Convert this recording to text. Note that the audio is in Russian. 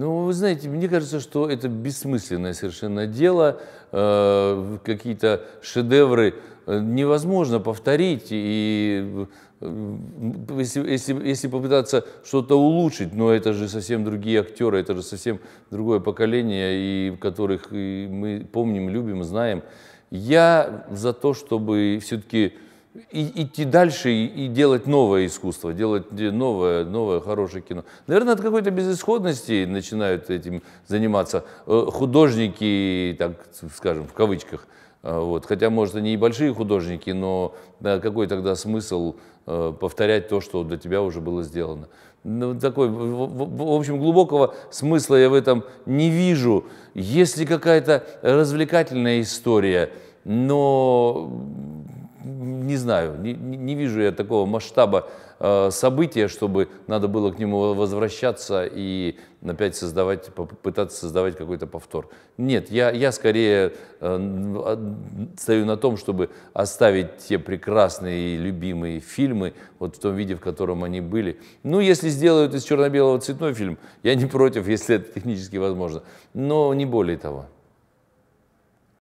Ну, вы знаете, мне кажется, что это бессмысленное совершенно дело. Э, какие-то шедевры э, невозможно повторить. И э, если, если, если попытаться что-то улучшить, но это же совсем другие актеры, это же совсем другое поколение, и которых мы помним, любим, знаем. Я за то, чтобы все-таки и, идти дальше и, и делать новое искусство, делать новое, новое хорошее кино. Наверное, от какой-то безысходности начинают этим заниматься э, художники, так скажем, в кавычках. Э, вот. Хотя, может, они и большие художники, но да, какой тогда смысл э, повторять то, что для тебя уже было сделано? Ну, такой, в, общем, глубокого смысла я в этом не вижу. Есть ли какая-то развлекательная история, но не знаю, не, не вижу я такого масштаба э, события, чтобы надо было к нему возвращаться и опять создавать, попытаться создавать какой-то повтор. Нет, я, я скорее э, стою на том, чтобы оставить те прекрасные и любимые фильмы вот в том виде, в котором они были. Ну, если сделают из черно-белого цветной фильм, я не против, если это технически возможно, но не более того.